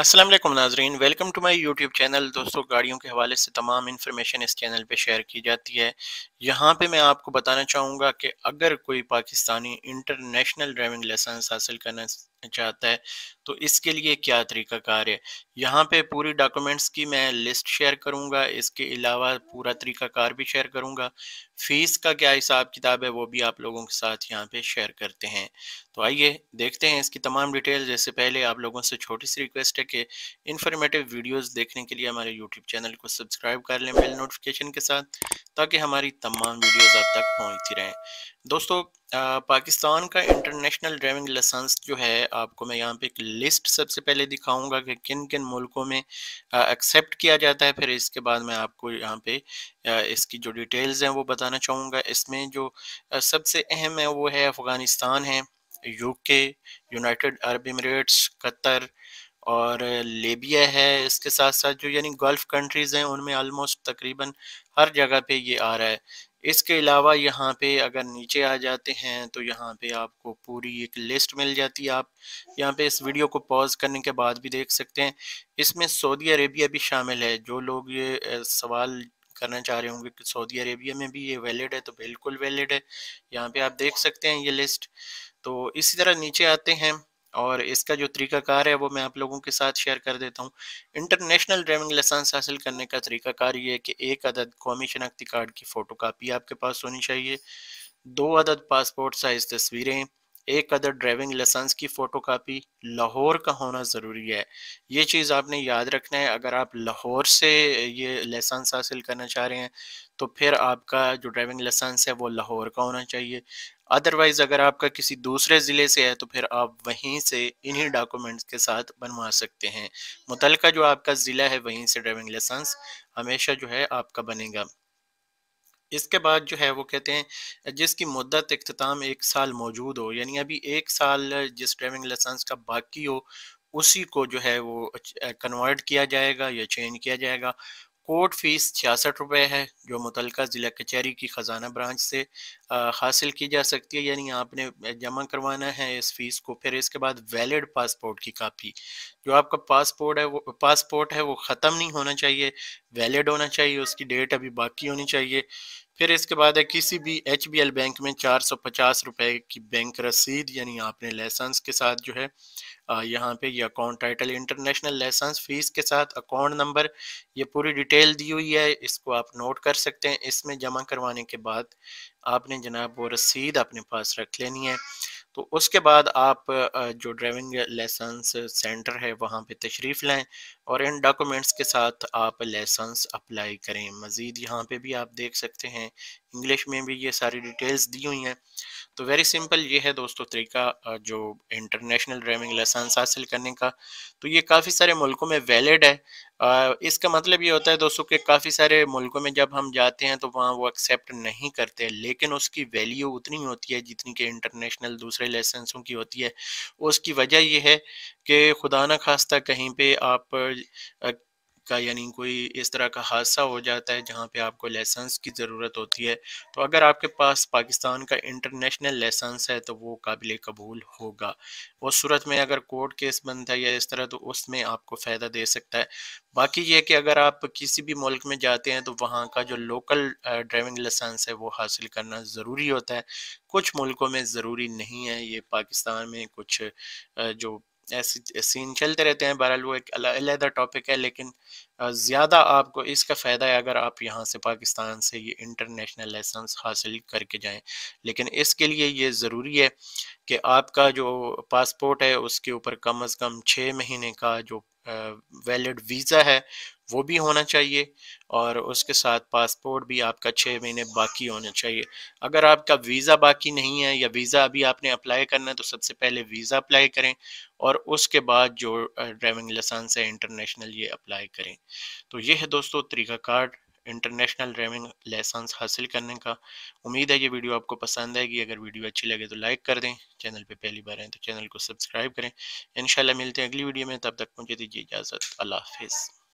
असलम नाजरीन welcome to my YouTube channel दोस्तों गाड़ियों के हवाले से तमाम इन्फॉर्मेशन इस चैनल पे शेयर की जाती है यहाँ पे मैं आपको बताना चाहूँगा कि अगर कोई पाकिस्तानी इंटरनेशनल ड्राइविंग लाइसेंस हासिल करना चाहता है तो इसके लिए क्या तरीका कार है यहाँ पे पूरी डॉक्यूमेंट्स की मैं लिस्ट शेयर करूँगा इसके अलावा पूरा तरीका कार भी शेयर करूँगा फीस का क्या हिसाब किताब है वो भी आप लोगों के साथ यहाँ पे शेयर करते हैं तो आइए देखते हैं इसकी तमाम डिटेल जैसे पहले आप लोगों से छोटी सी रिक्वेस्ट है कि इन्फॉर्मेटिव वीडियोज़ देखने के लिए हमारे यूट्यूब चैनल को सब्सक्राइब कर लें बेल नोटिफिकेशन के साथ ताकि हमारी तमाम वीडियोस आप तक पहुंचती रहें दोस्तों पाकिस्तान का इंटरनेशनल ड्राइविंग लाइसेंस जो है आपको मैं यहाँ पे एक लिस्ट सबसे पहले दिखाऊंगा कि किन किन मुल्कों में एक्सेप्ट किया जाता है फिर इसके बाद मैं आपको यहाँ पे आ, इसकी जो डिटेल्स हैं वो बताना चाहूँगा इसमें जो आ, सबसे अहम है वो है अफ़गानिस्तान है UK United Arab Emirates Qatar और लेबिया है इसके साथ साथ जो यानी गल्फ़ कंट्रीज़ हैं उनमें आलमोस्ट तकरीबन हर जगह पे ये आ रहा है इसके अलावा यहाँ पे अगर नीचे आ जाते हैं तो यहाँ पे आपको पूरी एक लिस्ट मिल जाती है आप यहाँ पे इस वीडियो को पॉज करने के बाद भी देख सकते हैं इसमें सऊदी अरेबिया भी शामिल है जो लोग ये सवाल करना चाह रहे होंगे कि सऊदी अरेबिया में भी ये वैलिड है तो बिल्कुल वैलिड है यहाँ पे आप देख सकते हैं ये लिस्ट तो इसी तरह नीचे आते हैं और इसका जो तरीकाकार है वो मैं आप लोगों के साथ शेयर कर देता हूँ इंटरनेशनल ड्राइविंग लाइसेंस हासिल करने का तरीकाकार ये है कि एक अदद कौमी शनाख्ती कार्ड की फ़ोटो कापी आपके पास होनी चाहिए दो अदद पासपोर्ट साइज़ तस्वीरें एक अदर ड्राइविंग लाइसेंस की फ़ोटोकॉपी लाहौर का होना ज़रूरी है ये चीज़ आपने याद रखना है अगर आप लाहौर से ये लाइसेंस हासिल करना चाह रहे हैं तो फिर आपका जो ड्राइविंग लाइसेंस है वो लाहौर का होना चाहिए अदरवाइज़ अगर आपका किसी दूसरे ज़िले से है तो फिर आप वहीं से इन्हीं डॉक्यूमेंट्स के साथ बनवा सकते हैं मुतलका जो आपका ज़िला है वहीं से ड्राइविंग लाइसेंस हमेशा जो है आपका बनेगा इसके बाद जो है वो कहते हैं जिसकी मदत अख्ताम एक साल मौजूद हो यानी अभी एक साल जिस ड्राइविंग लाइसेंस का बाकी हो उसी को जो है वो कन्वर्ट किया जाएगा या चेंज किया जाएगा कोर्ट फीस छियासठ रुपये है जो मुतल ज़िला कचहरी की ख़जाना ब्रांच से हासिल की जा सकती है यानी आपने जमा करवाना है इस फीस को फिर इसके बाद वैलिड पासपोर्ट की कापी जो आपका पासपोर्ट है वो पासपोर्ट है वो ख़त्म नहीं होना चाहिए वैलिड होना चाहिए उसकी डेट अभी बाकी होनी चाहिए फिर इसके बाद है किसी भी एच बैंक में चार सौ पचास रुपए की बैंक रसीद यानी आपने लाइसेंस के साथ जो है यहाँ पे ये account title international license fee के साथ अकाउंट नंबर ये पूरी डिटेल दी हुई है इसको आप नोट कर सकते हैं इसमें जमा करवाने के बाद आपने जनाब वो रसीद अपने पास रख लेनी है तो उसके बाद आप जो ड्राइविंग लाइसेंस सेंटर है वहाँ पे तशरीफ़ लाएँ और इन डॉक्यूमेंट्स के साथ आप लाइसेंस अप्लाई करें मज़ीद यहाँ पे भी आप देख सकते हैं इंग्लिश में भी ये सारी डिटेल्स दी हुई हैं तो वेरी सिंपल ये है दोस्तों तरीका जो इंटरनेशनल ड्राइविंग लाइसेंस हासिल करने का तो ये काफ़ी सारे मुल्कों में वैलिड है इसका मतलब ये होता है दोस्तों कि काफ़ी सारे मुल्कों में जब हम जाते हैं तो वहाँ वो एक्सेप्ट नहीं करते लेकिन उसकी वैल्यू उतनी होती है जितनी कि इंटरनेशनल दूसरे लाइसेंसों की होती है उसकी वजह यह है कि खुदा न खास्ता कहीं पर आप का यानी कोई इस तरह का हादसा हो जाता है जहाँ पे आपको लाइसेंस की ज़रूरत होती है तो अगर आपके पास पाकिस्तान का इंटरनेशनल लाइसेंस है तो वो काबिल कबूल होगा उस सूरत में अगर कोर्ट केस बनता है या इस तरह तो उसमें आपको फ़ायदा दे सकता है बाकी ये कि अगर आप किसी भी मुल्क में जाते हैं तो वहाँ का जो लोकल ड्राइविंग लाइसेंस है वो हासिल करना ज़रूरी होता है कुछ मुल्कों में ज़रूरी नहीं है ये पाकिस्तान में कुछ जो सीन चलते रहते हैं बहरहाल वो एक अलहदा टॉपिक है लेकिन ज़्यादा आपको इसका फ़ायदा है अगर आप यहाँ से पाकिस्तान से ये इंटरनेशनल लाइसेंस हासिल करके जाएं लेकिन इसके लिए ये ज़रूरी है कि आपका जो पासपोर्ट है उसके ऊपर कम अज़ कम छः महीने का जो वैलिड वीज़ा है वो भी होना चाहिए और उसके साथ पासपोर्ट भी आपका छः महीने बाकी होना चाहिए अगर आपका वीज़ा बाकी नहीं है या वीज़ा अभी आपने अप्लाई करना है तो सबसे पहले वीज़ा अप्लाई करें और उसके बाद जो ड्राइविंग लाइसेंस है इंटरनेशनल ये अप्लाई करें तो ये है दोस्तों तरीका कार्ड इंटरनेशनल ड्राइविंग लाइसेंस हासिल करने का उम्मीद है ये वीडियो आपको पसंद आएगी अगर वीडियो अच्छी लगे तो लाइक कर दें चैनल पे पहली बार आए तो चैनल को सब्सक्राइब करें इन मिलते हैं अगली वीडियो में तब तक मुझे दीजिए इजाज़त अल्लाह हाफिज़